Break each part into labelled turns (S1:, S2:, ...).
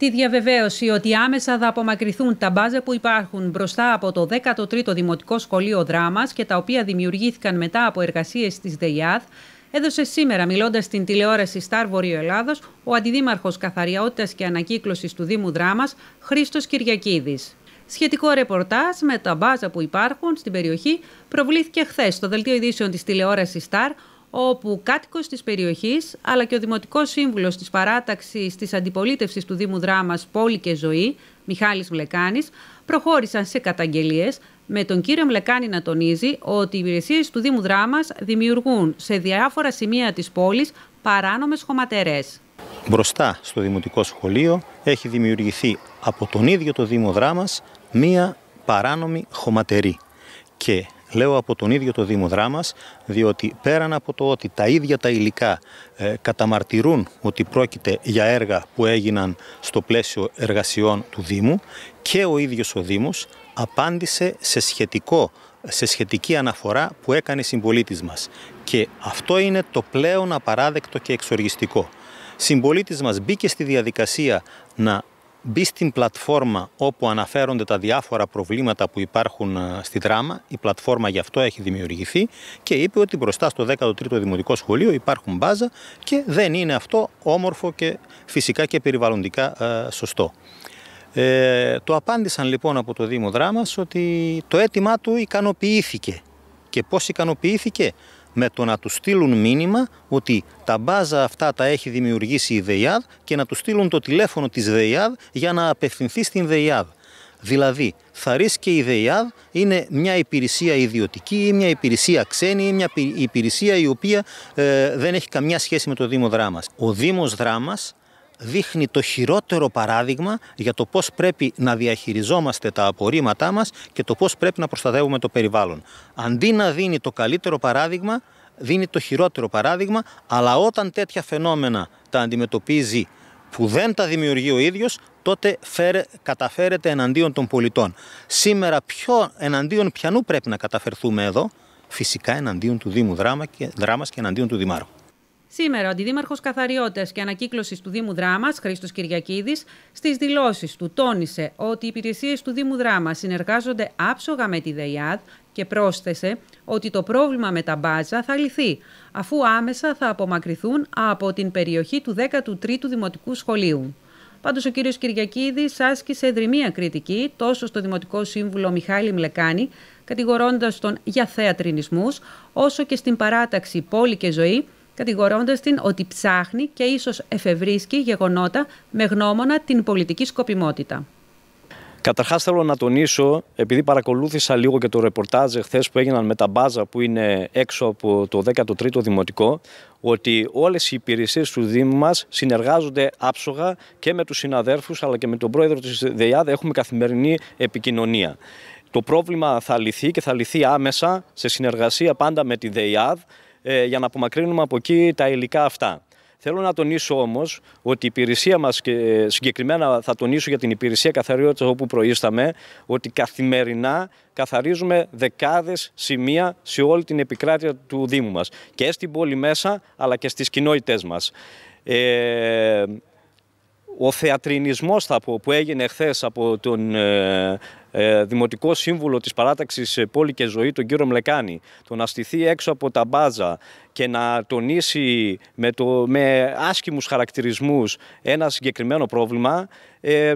S1: τη διαβεβαίωση ότι άμεσα θα απομακρυνθούν τα μπάζα που υπάρχουν μπροστά από το 13ο Δημοτικό Σχολείο Δράμας και τα οποία δημιουργήθηκαν μετά από εργασίες της ΔΕΙΑΔ, έδωσε σήμερα, μιλώντας στην τηλεόραση Star Βορείο Ελλάδος, ο Αντιδήμαρχος Καθαριότητας και Ανακύκλωσης του Δήμου Δράμας Χρήστος Κυριακίδης. Σχετικό ρεπορτάζ με τα μπάζα που υπάρχουν στην περιοχή προβλήθηκε χθες στο δελτίο ειδήσεων της τηλεόρασης Star, όπου κάτοικος της περιοχής αλλά και ο Δημοτικός Σύμβουλος της Παράταξης της Αντιπολίτευσης του Δήμου Δράμας Πόλη και Ζωή, Μιχάλης Βλεκάνης, προχώρησαν σε καταγγελίες με τον κύριο Μλεκάνη να τονίζει ότι οι υπηρεσίες του Δήμου Δράμας δημιουργούν σε διάφορα σημεία της πόλης παράνομες χωματερές.
S2: Μπροστά στο Δημοτικό Σχολείο έχει δημιουργηθεί από τον ίδιο το Δήμο Δράμας μία παράνομη χωματερή και Λέω από τον ίδιο το Δήμο Δράμας, διότι πέραν από το ότι τα ίδια τα υλικά ε, καταμαρτυρούν ότι πρόκειται για έργα που έγιναν στο πλαίσιο εργασιών του Δήμου και ο ίδιος ο Δήμος απάντησε σε σχετικό σε σχετική αναφορά που έκανε συμπολίτης μας. Και αυτό είναι το πλέον απαράδεκτο και εξοργιστικό. Συμπολίτης μας μπήκε στη διαδικασία να μπει στην πλατφόρμα όπου αναφέρονται τα διάφορα προβλήματα που υπάρχουν ε, στη δράμα. Η πλατφόρμα γι' αυτό έχει δημιουργηθεί και είπε ότι μπροστά στο 13ο Δημοτικό Σχολείο υπάρχουν μπάζα και δεν είναι αυτό όμορφο και φυσικά και περιβαλλοντικά ε, σωστό. Ε, το απάντησαν λοιπόν από το Δήμο Δράμας ότι το αίτημά του ικανοποιήθηκε. Και πώς ικανοποιήθηκε, με το να τους στείλουν μήνυμα ότι τα μπάζα αυτά τα έχει δημιουργήσει η ΔΕΙΑΔ και να τους στείλουν το τηλέφωνο της ΔΕΙΑΔ για να απευθυνθεί στην ΔΕΙΑΔ. Δηλαδή, θα και η ΔΕΙΑΔ είναι μια υπηρεσία ιδιωτική ή μια υπηρεσία ξένη ή μια υπηρεσία η οποία ε, δεν έχει καμιά σχέση με το Δήμο Δράμας. Ο Δήμος Δράμας δείχνει το χειρότερο παράδειγμα για το πώς πρέπει να διαχειριζόμαστε τα απορρίμματά μας και το πώς πρέπει να προστατεύουμε το περιβάλλον. Αντί να δίνει το καλύτερο παράδειγμα, δίνει το χειρότερο παράδειγμα, αλλά όταν τέτοια φαινόμενα τα αντιμετωπίζει που δεν τα δημιουργεί ο ίδιος, τότε φέρε, καταφέρεται εναντίον των πολιτών. Σήμερα ποιο, εναντίον πιανού πρέπει να καταφερθούμε εδώ, φυσικά εναντίον του Δήμου Δράμα και, Δράμας και εναντίον του Δημάρχου.
S1: Σήμερα, ο Αντιδήμαρχος Καθαριότητα και Ανακύκλωσης του Δήμου Δράμας, Χρήστος Κυριακίδης, στις δηλώσεις του τόνισε ότι οι υπηρεσίες του Δήμου Δράμας συνεργάζονται άψογα με τη ΔΕΙΑΔ και πρόσθεσε ότι το πρόβλημα με τα μπάζα θα λυθεί, αφού άμεσα θα απομακρυθούν από την περιοχή του 13ου Δημοτικού Σχολείου. Πάντως ο κ. Κυριακίδης άσκησε δρυμία κριτική τόσο στο Δημοτικό Σύμβουλο Μιχάλη Μλεκάνη, κατηγορώντας τον για θέατρινισμούς, όσο και στην παράταξη Πόλη και Ζωή, κατηγορώντας την ότι ψάχνει και ίσως εφευρίσκει γεγονότα με γνώμονα την πολιτική σκοπιμότητα.
S3: Καταρχάς, θέλω να τονίσω, επειδή παρακολούθησα λίγο και το ρεπορτάζ εχθές που έγιναν με τα μπάζα που είναι έξω από το 13ο Δημοτικό, ότι όλες οι υπηρεσίες του Δήμου μας συνεργάζονται άψογα και με τους συναδέρφους αλλά και με τον πρόεδρο της ΔΕΙΑΔ. Έχουμε καθημερινή επικοινωνία. Το πρόβλημα θα λυθεί και θα λυθεί άμεσα σε συνεργασία πάντα με τη ΔΕΙΑΔ ε, για να απομακρύνουμε από εκεί τα υλικά αυτά. Θέλω να τονίσω όμως ότι η υπηρεσία μας, και ε, συγκεκριμένα θα τονίσω για την υπηρεσία καθαριότητα όπου προείσταμε, ότι καθημερινά καθαρίζουμε δεκάδες σημεία σε όλη την επικράτεια του Δήμου μας. Και στην πόλη μέσα, αλλά και στις κοινότητέ μας. Ε, ο θεατρινισμός θα που έγινε χθες από τον ε, ε, Δημοτικό Σύμβουλο της Παράταξης ε, Πόλη και Ζωή, τον κύριο Μλεκάνη, το να στηθεί έξω από τα μπάζα και να τονίσει με, το, με άσκημους χαρακτηρισμούς ένα συγκεκριμένο πρόβλημα,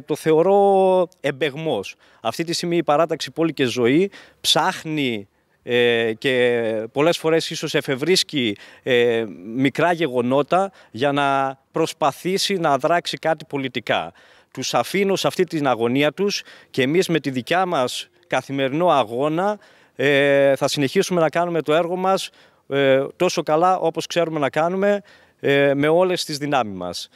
S3: το θεωρώ εμπεγμός. Αυτή τη στιγμή η Παράταξη Πόλη και Ζωή ψάχνει ε, και πολλές φορές ίσως εφευρίσκει ε, μικρά γεγονότα για να προσπαθήσει να δράξει κάτι πολιτικά. Τους αφήνω σε αυτή την αγωνία τους και εμείς με τη δικιά μας καθημερινό αγώνα ε, θα συνεχίσουμε να κάνουμε το έργο μας τόσο καλά όπως ξέρουμε να κάνουμε με όλες τις δυνάμεις μας.